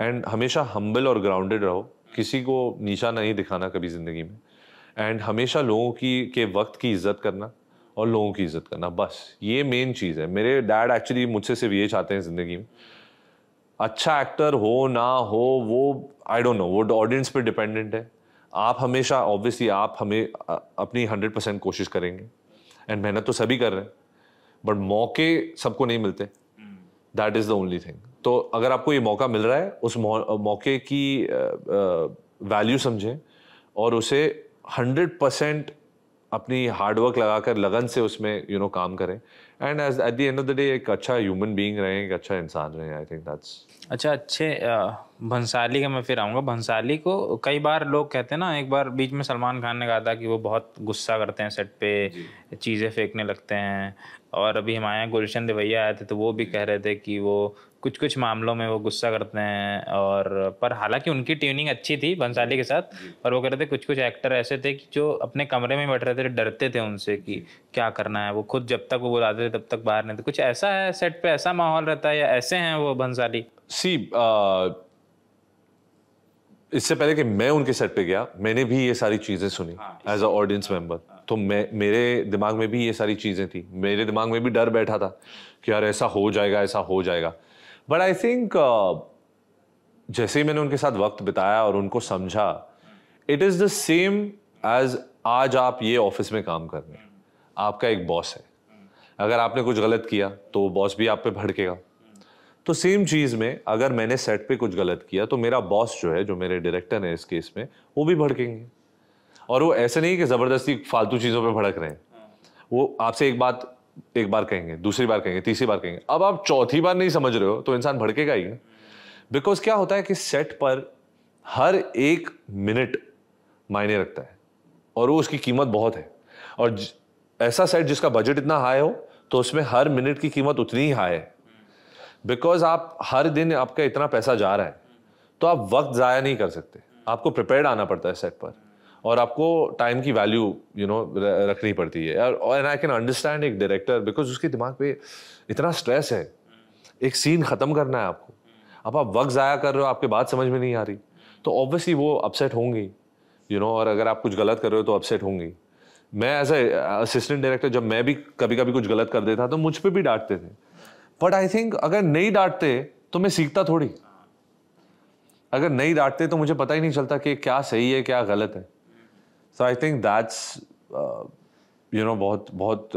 एंड हमेशा हम्बल और ग्राउंडेड रहो किसी को नीचा नहीं दिखाना कभी ज़िंदगी में एंड हमेशा लोगों की के वक्त की इज्जत करना और लोगों की इज्जत करना बस ये मेन चीज़ है मेरे डैड एक्चुअली मुझसे सिर्फ ये चाहते हैं ज़िंदगी में अच्छा एक्टर हो ना हो वो आई डोंट नो वो ऑडियंस पे डिपेंडेंट है आप हमेशा ऑब्वियसली आप हमें अपनी हंड्रेड परसेंट कोशिश करेंगे एंड मेहनत तो सभी कर रहे हैं बट मौके सबको नहीं मिलते that is the only thing तो अगर आपको ये मौका मिल रहा है उस मौके की वैल्यू समझें और उसे हंड्रेड परसेंट अपनी हार्डवर्क लगाकर लगन से उसमें यू you नो know, काम करें and as at the end of the day एक अच्छा ह्यूमन बीइंग रहे एक अच्छा इंसान रहे आई थिंक दैट्स अच्छा अच्छे भंसाली का मैं फिर आऊँगा भंसाली को कई बार लोग कहते हैं ना एक बार बीच में सलमान खान ने कहा था कि वो बहुत गुस्सा करते हैं सेट पे चीज़ें फेंकने लगते हैं और अभी हमारे यहाँ गुलशन देवैया आए थे तो वो भी कह रहे थे कि वो कुछ कुछ मामलों में वो गुस्सा करते हैं और पर हालांकि उनकी ट्यूनिंग अच्छी थी भंसाली के साथ और वो कह रहे थे कुछ कुछ एक्टर ऐसे थे कि जो अपने कमरे में बैठ रहे थे डरते थे उनसे कि क्या करना है वो खुद जब तक वो बुलाते थे तब तक बाहर नहीं थे कुछ ऐसा है सेट पे ऐसा माहौल रहता है या ऐसे हैं वो भंसाली सी इससे पहले कि मैं उनके सेट पे गया मैंने भी ये सारी चीज़ें सुनी एज अ ऑडियंस मेंबर तो मैं मेरे दिमाग में भी ये सारी चीज़ें थी मेरे दिमाग में भी डर बैठा था कि यार ऐसा हो जाएगा ऐसा हो जाएगा बट आई थिंक जैसे ही मैंने उनके साथ वक्त बिताया और उनको समझा it is the same as आज आप ये ऑफिस में काम कर रहे हैं आपका एक बॉस है अगर आपने कुछ गलत किया तो बॉस भी आप पे भड़केगा तो सेम चीज़ में अगर मैंने सेट पे कुछ गलत किया तो मेरा बॉस जो है जो मेरे डायरेक्टर हैं इस केस में वो भी भड़केंगे और वो ऐसे नहीं कि ज़बरदस्ती फालतू चीज़ों पे भड़क रहे हैं वो आपसे एक बात एक बार कहेंगे दूसरी बार कहेंगे तीसरी बार कहेंगे अब आप चौथी बार नहीं समझ रहे हो तो इंसान भड़केगा ही बिकॉज क्या होता है कि सेट पर हर एक मिनट मायने रखता है और वो उसकी कीमत बहुत है और ऐसा सेट जिसका बजट इतना हाई हो तो उसमें हर मिनट की कीमत उतनी ही हाई है बिकॉज आप हर दिन आपका इतना पैसा जा रहा है तो आप वक्त ज़ाया नहीं कर सकते आपको प्रिपेयर्ड आना पड़ता है सेट पर और आपको टाइम की वैल्यू यू नो रखनी पड़ती है एंड आई कैन अंडरस्टैंड एक डायरेक्टर बिकॉज उसके दिमाग पे इतना स्ट्रेस है एक सीन ख़त्म करना है आपको अब आप वक्त ज़ाया कर रहे हो आपके बात समझ में नहीं आ रही तो ऑब्वियसली वो अपसेट होंगी यू नो और अगर आप कुछ गलत कर रहे हो तो अपसेट होंगी मैं एज ए असिस्टेंट डायरेक्टर जब मैं भी कभी कभी कुछ गलत कर देता तो मुझ पर भी डांटते थे बट आई थिंक अगर नहीं डांटते तो मैं सीखता थोड़ी अगर नहीं डांटते तो मुझे पता ही नहीं चलता कि क्या सही है क्या गलत है so I think that's you know बहुत बहुत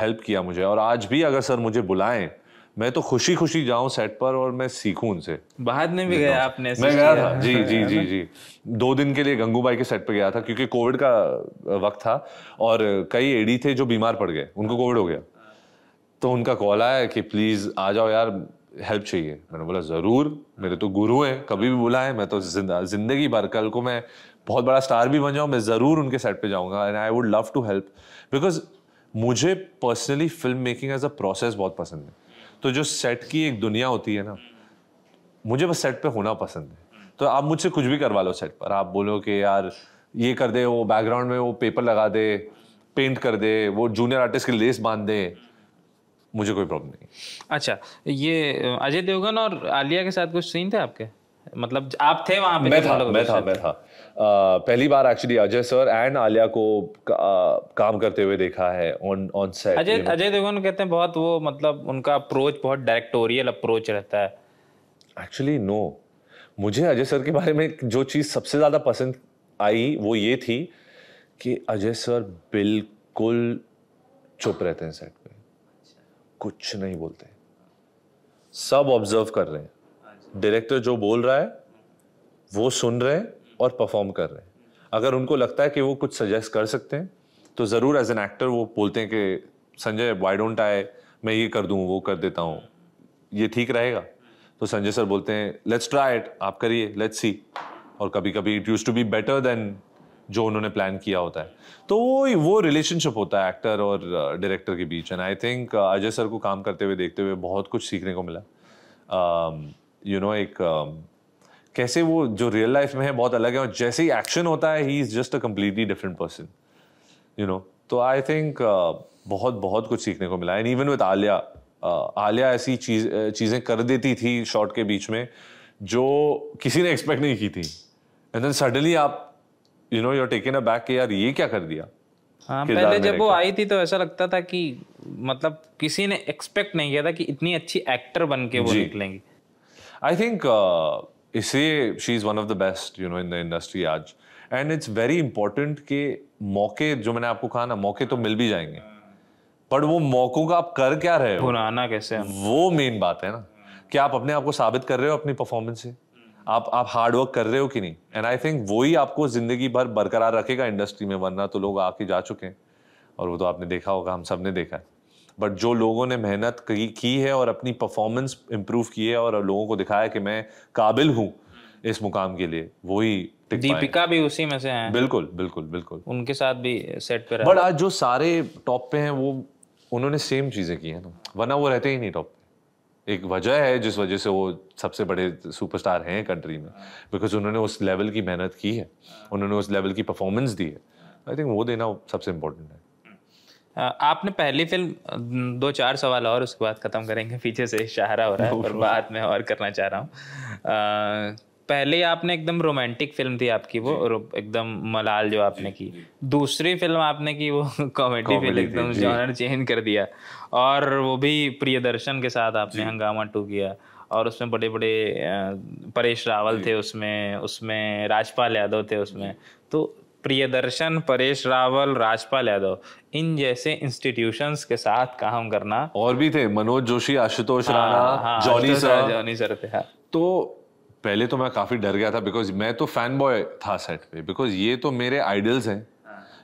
हेल्प uh, किया मुझे और आज भी अगर सर मुझे बुलाएं मैं तो खुशी खुशी जाऊं सेट पर और मैं सीखूं उनसे बाहर नहीं भी गया आपने मैं गया था जी जी जी जी दो दिन के लिए गंगूबाई के सेट पर गया था क्योंकि कोविड का uh, वक्त था और कई एडी थे जो बीमार पड़ गए उनको कोविड हो गया तो उनका कॉल आया कि प्लीज़ आ जाओ यार हेल्प चाहिए मैंने बोला ज़रूर मेरे तो गुरु हैं कभी भी बुलाएं मैं तो जिंदगी भर कल को मैं बहुत बड़ा स्टार भी बन जाऊँ मैं ज़रूर उनके सेट पे जाऊँगा and I would love to help because मुझे personally film making as a process बहुत पसंद है तो जो सेट की एक दुनिया होती है ना मुझे बस सेट पे होना पसंद है तो आप मुझसे कुछ भी करवा लो सेट पर आप बोलो कि यार ये कर दे वो बैकग्राउंड में वो पेपर लगा दे पेंट कर दे वो जूनियर आर्टिस्ट की लेस बांध दे मुझे कोई प्रॉब्लम नहीं अच्छा ये अजय देवगन और आलिया के साथ कुछ सीन थे आपके मतलब आप थे वहाँ पे मैं था मैं था मैं था पहली बार actually Ajay sir and Alia को का, काम करते हुए देखा है on on set Ajay Ajay Devgan कहते हैं बहुत वो मतलब उनका अप्रोच बहुत डायरेक्टोरियल अप्रोच रहता है एक्चुअली नो मुझे अजय सर के बारे में जो चीज़ सबसे ज़्यादा पसंद आई वो ये थी कि अजय सर बिल्कुल चुप रहते हैं सेट पे कुछ नहीं बोलते सब ऑब्जर्व कर रहे हैं डायरेक्टर हाँ जो बोल रहा है वो सुन रहे हैं और परफॉर्म कर रहे हैं अगर उनको लगता है कि वो कुछ सजेस्ट कर सकते हैं तो ज़रूर एज एन एक्टर वो बोलते हैं कि संजय वाई डोंट आई मैं ये कर दूँ वो कर देता हूँ ये ठीक रहेगा तो संजय सर बोलते हैं लेट्स ट्राई इट आप करिए लेट्स सी और कभी कभी it use to be better than जो उन्होंने प्लान किया होता है तो वो वो रिलेशनशिप होता है एक्टर और डायरेक्टर uh, के बीच and I think Ajay sir को काम करते हुए देखते हुए बहुत कुछ सीखने को मिला you um, know you know, एक uh, कैसे वो जो रियल लाइफ में है बहुत अलग है और जैसे ही एक्शन होता है he is just a completely different person you know तो आई थिंक uh, बहुत बहुत कुछ सीखने को मिला and even with Alia uh, Alia ऐसी चीज चीज़ें कर देती थी शॉर्ट के बीच में जो किसी ने एक्सपेक्ट नहीं की थी एंड देन सडनली आप you know you're taking a back कि यार ये क्या कर दिया हाँ पहले जब वो आई थी तो ऐसा लगता था कि मतलब किसी ने एक्सपेक्ट नहीं किया था कि इतनी अच्छी एक्टर बन के वो निकलेंगी आई थिंक uh, इसलिए she is one of the best you know in the industry आज एंड इट्स वेरी इंपॉर्टेंट कि मौके जो मैंने आपको कहा ना मौके तो मिल भी जाएंगे पर वो मौक़ों का आप कर क्या रहे हो भुनाना कैसे है? वो मेन बात है ना कि आप अपने आप को साबित कर रहे हो अपनी परफॉर्मेंस से आप आप हार्ड वर्क कर रहे हो कि नहीं एंड आई थिंक वो ही आपको ज़िंदगी भर बरकरार रखेगा इंडस्ट्री में वरना तो लोग आके जा चुके हैं और वो तो आपने देखा होगा हम सब ने देखा है बट जो लोगों ने मेहनत की, की है और अपनी परफॉर्मेंस इम्प्रूव की है और लोगों को दिखाया कि मैं काबिल हूँ इस मुकाम के लिए वही दीपिका भी उसी में से हैं बिल्कुल बिल्कुल बिल्कुल उनके साथ भी सेट पे बट आज जो सारे टॉप पे हैं वो उन्होंने सेम चीज़ें की हैं ना तो, वरना वो रहते ही नहीं टॉप पे एक वजह है जिस वजह से वो सबसे बड़े सुपरस्टार हैं कंट्री में बिकॉज उन्होंने उस लेवल की मेहनत की है उन्होंने उस लेवल की परफॉर्मेंस दी है आई थिंक वो देना सबसे इम्पोर्टेंट है आपने पहली फिल्म दो चार सवाल और उसके बाद ख़त्म करेंगे पीछे से इशारा हो रहा है पर बाद में और करना चाह रहा हूँ पहले आपने एकदम रोमांटिक फिल्म थी आपकी वो एकदम मलाल जो आपने की दूसरी फिल्म आपने की वो कॉमेडी फिल्म एकदम जॉनर चेंज कर दिया और वो भी प्रियदर्शन के साथ आपने हंगामा टू किया और उसमें बड़े बड़े परेश रावल थे उसमें उसमें राजपाल यादव थे उसमें तो प्रियदर्शन परेश रावल राजपाल यादव इन जैसे इंस्टीट्यूशंस के साथ काम करना और भी थे मनोज जोशी आशुतोष हाँ, राणा हाँ, जॉनी सर जॉनी सर थे हाँ। तो पहले तो मैं काफी डर गया था बिकॉज मैं तो फैन बॉय था सेट पे बिकॉज ये तो मेरे आइडल्स हैं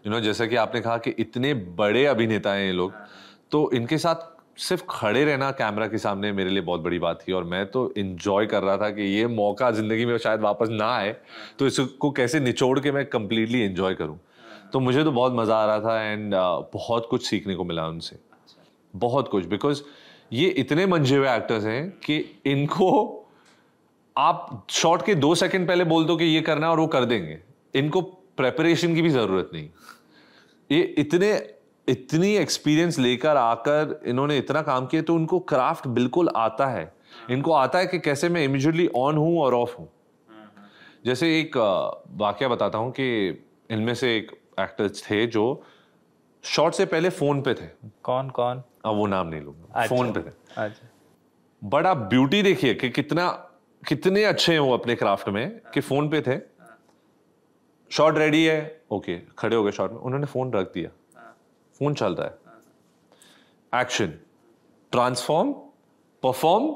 यू नो जैसा कि आपने कहा कि इतने बड़े अभिनेता हैं ये लोग हाँ। तो इनके साथ सिर्फ खड़े रहना कैमरा के सामने मेरे लिए बहुत बड़ी बात थी और मैं तो इन्जॉय कर रहा था कि ये मौका ज़िंदगी में शायद वापस ना आए तो इसको कैसे निचोड़ के मैं कम्प्लीटली इन्जॉय करूँ तो मुझे तो बहुत मज़ा आ रहा था एंड uh, बहुत कुछ सीखने को मिला उनसे बहुत कुछ बिकॉज ये इतने मंझे हुए एक्टर्स हैं कि इनको आप शॉट के दो सेकंड पहले बोल दो कि ये करना है और वो कर देंगे इनको प्रेपरेशन की भी ज़रूरत नहीं ये इतने इतनी एक्सपीरियंस लेकर आकर इन्होंने इतना काम किया तो उनको क्राफ्ट बिल्कुल आता है इनको आता है कि कैसे मैं इमिजिएटली ऑन हूँ और ऑफ हूँ जैसे एक वाक्य बताता हूँ कि इनमें से एक एक्टर्स थे जो शॉट से पहले फोन पे थे कौन कौन अब वो नाम नहीं लूंगा फोन अच्छा। पे थे बट आप ब्यूटी देखिए कि कितना कितने अच्छे हैं वो अपने क्राफ्ट में कि फोन पे थे शॉट रेडी है ओके खड़े हो गए शॉट में उन्होंने फोन रख दिया फोन चल रहा है एक्शन ट्रांसफॉर्म परफॉर्म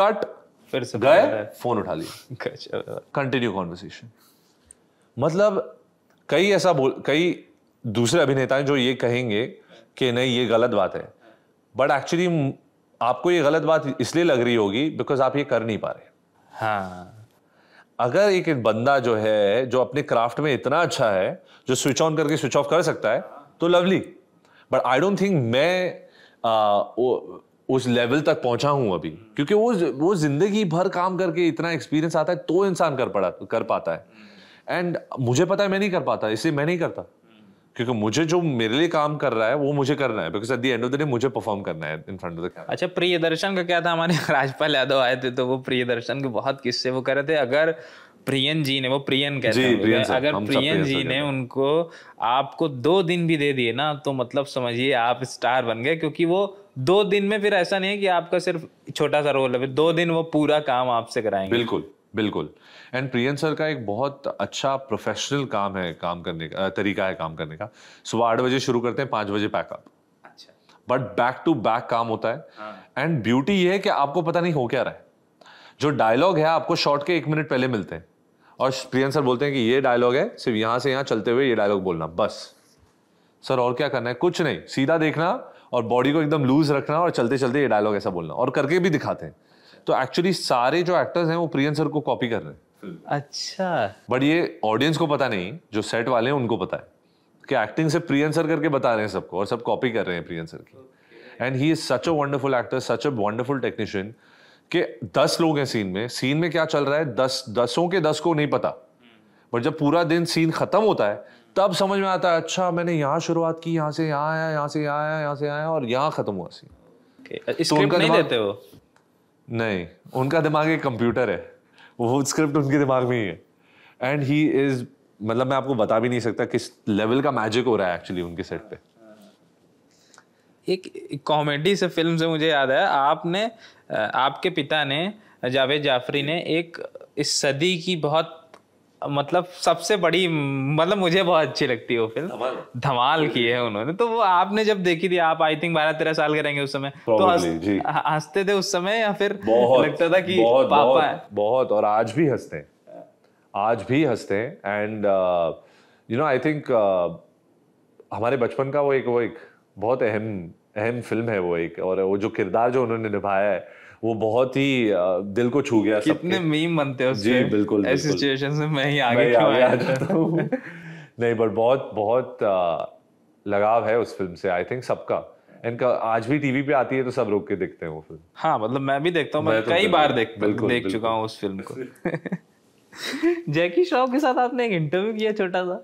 कट फिर से गए फोन उठा लिया कंटिन्यू कॉन्वर्सेशन मतलब कई ऐसा बोल कई दूसरे अभिनेता जो ये कहेंगे कि नहीं ये गलत बात है बट एक्चुअली आपको ये गलत बात इसलिए लग रही होगी बिकॉज आप ये कर नहीं पा रहे हाँ अगर एक बंदा जो है जो अपने क्राफ्ट में इतना अच्छा है जो स्विच ऑन करके स्विच ऑफ कर सकता है तो lovely but I don't think मैं आ, वो, उस लेवल तक पहुंचा हूं अभी क्योंकि वो वो जिंदगी भर काम करके इतना एक्सपीरियंस आता है तो इंसान कर पड़ा कर पाता है एंड मुझे पता है मैं नहीं कर पाता इसलिए मैं नहीं करता क्योंकि मुझे जो मेरे लिए काम कर रहा है वो मुझे करना है because at the end of the day मुझे परफॉर्म करना है in front of the camera अच्छा दर्शन का क्या था हमारे राजपाल यादव आए थे तो वो प्रिय दर्शन के बहुत किस्से वो कर रहे थे अगर प्रियन जी ने वो प्रियन कहते हैं अगर प्रियन जी ने उनको आपको दो दिन भी दे दिए ना तो मतलब समझिए आप स्टार बन गए क्योंकि वो दो दिन में फिर ऐसा नहीं है कि आपका सिर्फ छोटा सा रोल है फिर दो दिन वो पूरा काम आपसे कराएंगे बिल्कुल बिल्कुल एंड प्रियन सर का एक बहुत अच्छा प्रोफेशनल काम है काम करने का तरीका है काम करने का सुबह आठ बजे शुरू करते हैं पांच बजे pack up but back to back काम होता है एंड हाँ। ब्यूटी ये है कि आपको पता नहीं हो क्या रहा है जो डायलॉग है आपको शॉर्ट के एक मिनट पहले मिलते हैं और प्रियन सर बोलते हैं कि ये डायलॉग है सिर्फ यहां से यहां चलते हुए ये डायलॉग बोलना बस सर और क्या करना है कुछ नहीं सीधा देखना और बॉडी को एकदम लूज रखना और चलते चलते ये डायलॉग ऐसा बोलना और करके भी दिखाते हैं तो एक्चुअली सारे जो एक्टर्स हैं वो प्रियन सर को कॉपी कर रहे हैं अच्छा बट ये ऑडियंस को पता नहीं जो सेट वाले हैं उनको पता है कि एक्टिंग से प्रियन सर करके बता रहे हैं सबको और सब कॉपी कर रहे हैं प्रियन सर की and he is such a wonderful actor such a wonderful technician कि दस लोग हैं सीन में सीन में क्या चल रहा है दस दसों के दस को नहीं पता बट जब पूरा दिन सीन खत्म होता है तब समझ में आता है अच्छा मैंने यहाँ शुरुआत की यहाँ से यहाँ आया यहाँ से यहाँ आया यहाँ से आया और यहाँ खत्म हुआ सीन okay. Uh, तो उनका नहीं देते हो नहीं उनका दिमाग एक कंप्यूटर है वो स्क्रिप्ट उनके दिमाग में ही है एंड ही इज मतलब मैं आपको बता भी नहीं सकता किस लेवल का मैजिक हो रहा है एक्चुअली उनके सेट पे एक कॉमेडी से फिल्म से मुझे याद है आपने आपके पिता ने जावेद जाफरी ने एक इस सदी की बहुत मतलब सबसे बड़ी मतलब मुझे बहुत अच्छी लगती है वो फिल्म धमाल की है उन्होंने तो वो आपने जब देखी थी आप आई थिंक बारह तेरह साल के रहेंगे उस समय तो हंसते थे उस समय या फिर बहुत, लगता था कि बहुत, पापा बहुत, है बहुत और आज भी हंसते हैं आज भी हंसते हैं and you know I think हमारे बचपन का वो एक वो एक बहुत अहम अहम फिल्म है वो एक और वो जो किरदार जो उन्होंने निभाया है वो बहुत ही दिल को छू गया कितने मीम बनते हैं जी बिल्कुल ऐसी सिचुएशन से मैं ही आगे आ क्यों जाता हूँ नहीं बट बहुत बहुत लगाव है उस फिल्म से आई थिंक सबका इनका आज भी टीवी पे आती है तो सब रोक के देखते हैं वो फिल्म हाँ मतलब मैं भी देखता हूँ मैं, तो कई बार देख बिल्कुल, देख बिल्कुल। चुका हूँ उस फिल्म को जैकी श्रॉफ के साथ आपने एक इंटरव्यू किया छोटा सा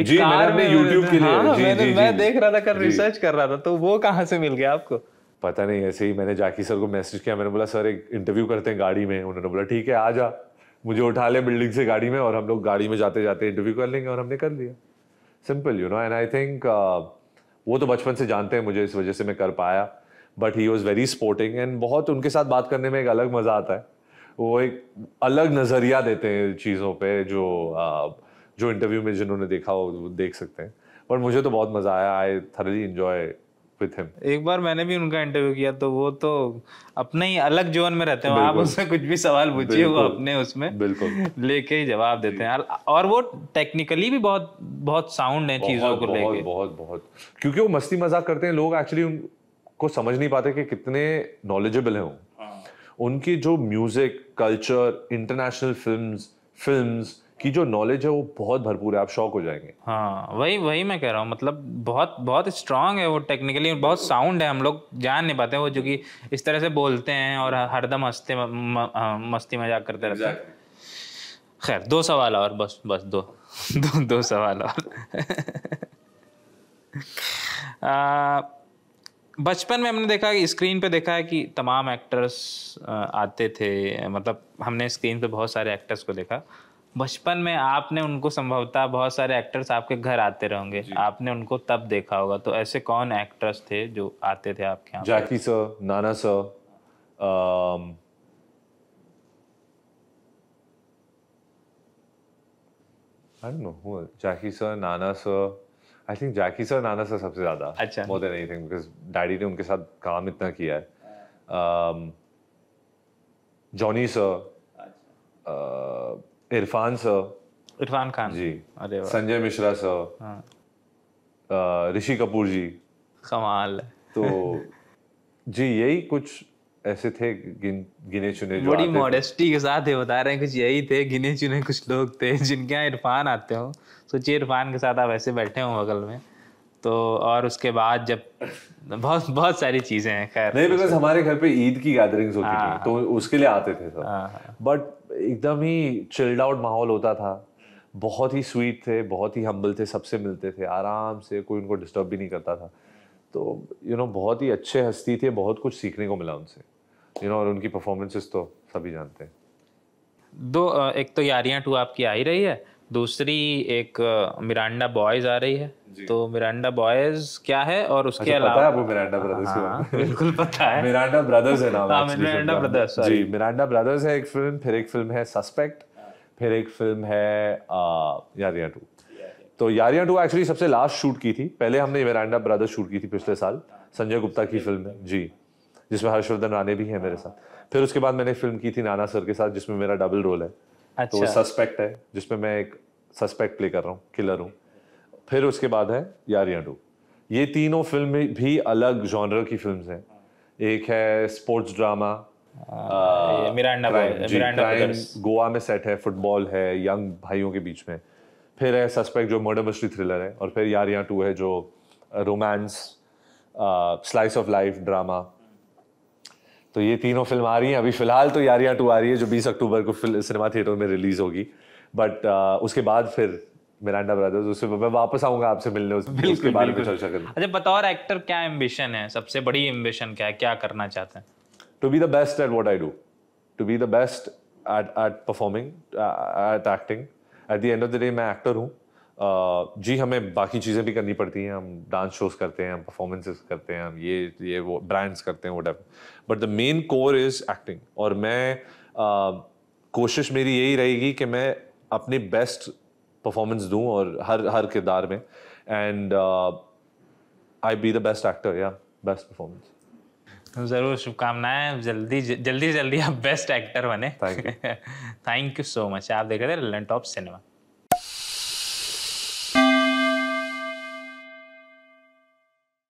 एक जी, कार मैंने में YouTube हाँ, के लिए हाँ, जी, मैंने, जी, मैं जी, देख रहा था कर रिसर्च कर रहा था तो वो कहाँ से मिल गया आपको पता नहीं ऐसे ही मैंने जाकी सर को मैसेज किया मैंने बोला सर एक इंटरव्यू करते हैं गाड़ी में उन्होंने बोला ठीक है आ जा मुझे उठा ले बिल्डिंग से गाड़ी में और हम लोग गाड़ी में जाते जाते इंटरव्यू कर लेंगे और हमने कर लिया simple you know and I think वो तो बचपन से जानते हैं मुझे इस वजह से मैं कर पाया but he was very sporting and बहुत उनके साथ बात करने में एक अलग मज़ा आता है वो एक अलग नज़रिया देते हैं चीज़ों पर जो uh, जो इंटरव्यू में जिन्होंने देखा हो वो देख सकते हैं पर मुझे तो बहुत मज़ा आया I thoroughly enjoy with him एक बार मैंने भी उनका इंटरव्यू किया तो वो तो अपने ही अलग जोन में रहते हैं आप उनसे कुछ भी सवाल पूछिए वो अपने उसमें बिल्कुल लेके ही जवाब देते हैं और वो टेक्निकली भी बहुत बहुत साउंड है चीजों को लेके बहुत बहुत क्योंकि वो मस्ती मजाक करते हैं लोग एक्चुअली उनको समझ नहीं पाते कि कितने नॉलेजेबल हैं वो हाँ। उनकी जो music culture international films films कि जो नॉलेज है वो बहुत भरपूर है आप शौक हो जाएंगे हाँ वही वही मैं कह रहा हूँ मतलब बहुत बहुत स्ट्रांग है वो टेक्निकली बहुत साउंड है हम लोग जान नहीं पाते वो जो कि इस तरह से बोलते हैं और हरदम हंसते मस्ती मजाक करते रहते हैं खैर दो सवाल और बस बस दो दो, दो सवाल और बचपन में हमने देखा कि स्क्रीन पे देखा है कि तमाम एक्टर्स आते थे मतलब हमने स्क्रीन पे बहुत सारे एक्टर्स को देखा बचपन में आपने उनको संभवतः बहुत सारे एक्टर्स आपके घर आते रहेंगे आपने उनको तब देखा होगा तो ऐसे कौन एक्टर्स थे जो आते थे आपके यहाँ Jackie sir Nana sir um, sir सबसे ज़्यादा. अच्छा. More ने उनके साथ काम इतना किया है. जॉनी um, सर अच्छा. Uh, इरफान सर इरफान खान जी अरे संजय मिश्रा सर हाँ। ऋषि कपूर जी कमाल तो जी यही कुछ ऐसे थे गिन, गिने चुने जो बड़ी मॉडेस्टी के साथ ये बता रहे हैं कुछ यही थे गिने चुने कुछ लोग थे जिनके यहाँ इरफान आते हो सोचिए इरफान के साथ आप ऐसे बैठे हो बगल में तो और उसके बाद जब बहुत बहुत सारी चीजें हैं खैर नहीं बिकॉज हमारे घर पे ईद की गैदरिंग होती थी हाँ, हाँ। तो उसके लिए आते थे सब बट एकदम ही चिल्ड आउट माहौल होता था बहुत ही स्वीट थे बहुत ही हम्बल थे सबसे मिलते थे आराम से कोई उनको डिस्टर्ब भी नहीं करता था तो यू you नो know, बहुत ही अच्छे हस्ती थे बहुत कुछ सीखने को मिला उनसे यू you नो know, और उनकी परफॉर्मेंसेस तो सभी जानते हैं दो एक तो यारियाँ टू आपकी आ ही रही है दूसरी एक मिरांडा बॉयज आ रही है तो मिरांडा बॉयज क्या है और उसके अच्छा, अलावा पता आपको मिरांडा ब्रदर्स के हाँ, बिल्कुल पता है मिरांडा ब्रदर्स है नाम हाँ, मिरांडा ब्रदर्स जी मिरांडा ब्रदर्स है एक फिल्म फिर एक फिल्म है सस्पेक्ट फिर एक फिल्म है यारिया टू तो यारिया टू एक्चुअली सबसे लास्ट शूट की थी पहले हमने मिरांडा ब्रदर्स शूट की थी पिछले साल संजय गुप्ता की फिल्म है जी जिसमें हर्षवर्धन राणे भी है मेरे साथ फिर उसके बाद मैंने फिल्म की थी नाना सर के साथ जिसमें मेरा डबल रोल है तो अच्छा। तो सस्पेक्ट है जिसमें मैं एक सस्पेक्ट प्ले कर रहा हूँ किलर हूँ फिर उसके बाद है यारियाँ डू ये तीनों फिल्म भी अलग जॉनर की फिल्म हैं एक है स्पोर्ट्स ड्रामा हाँ, गोवा में सेट है फुटबॉल है यंग भाइयों के बीच में फिर है सस्पेक्ट जो मर्डर मिस्ट्री थ्रिलर है और फिर यार यहाँ टू है जो romance slice of life drama तो ये तीनों फिल्म आ रही हैं अभी फिलहाल तो यार यहाँ टू आ रही है जो 20 अक्टूबर को सिनेमा थिएटर में रिलीज होगी बट uh, उसके बाद फिर मिरांडा ब्रदर्स उससे मैं वापस आऊंगा आपसे मिलने उस, बिल्कुल, उसके बारे में चर्चा करूँ अच्छा बतौर एक्टर क्या एम्बिशन है सबसे बड़ी एम्बिशन क्या है क्या करना चाहते हैं to be the best at what I do to be the best at at performing at acting at the end of the day मैं एक्टर हूँ uh, जी हमें बाकी चीज़ें भी करनी पड़ती हैं हम डांस शोज करते हैं हम परफॉर्मेंसेस करते हैं हम ये ये वो ब्रांड्स करते हैं what but the main core is acting और मैं uh, कोशिश मेरी यही रहेगी कि मैं अपनी बेस्ट परफॉर्मेंस दूँ और हर हर किरदार में and I be the best actor या बेस्ट परफॉर्मेंस ज़रूर शुभकामनाएं जल्दी जल्दी जल्दी आप बेस्ट एक्टर बने थैंक यू सो मच आप देख रहे थे टॉप सिनेमा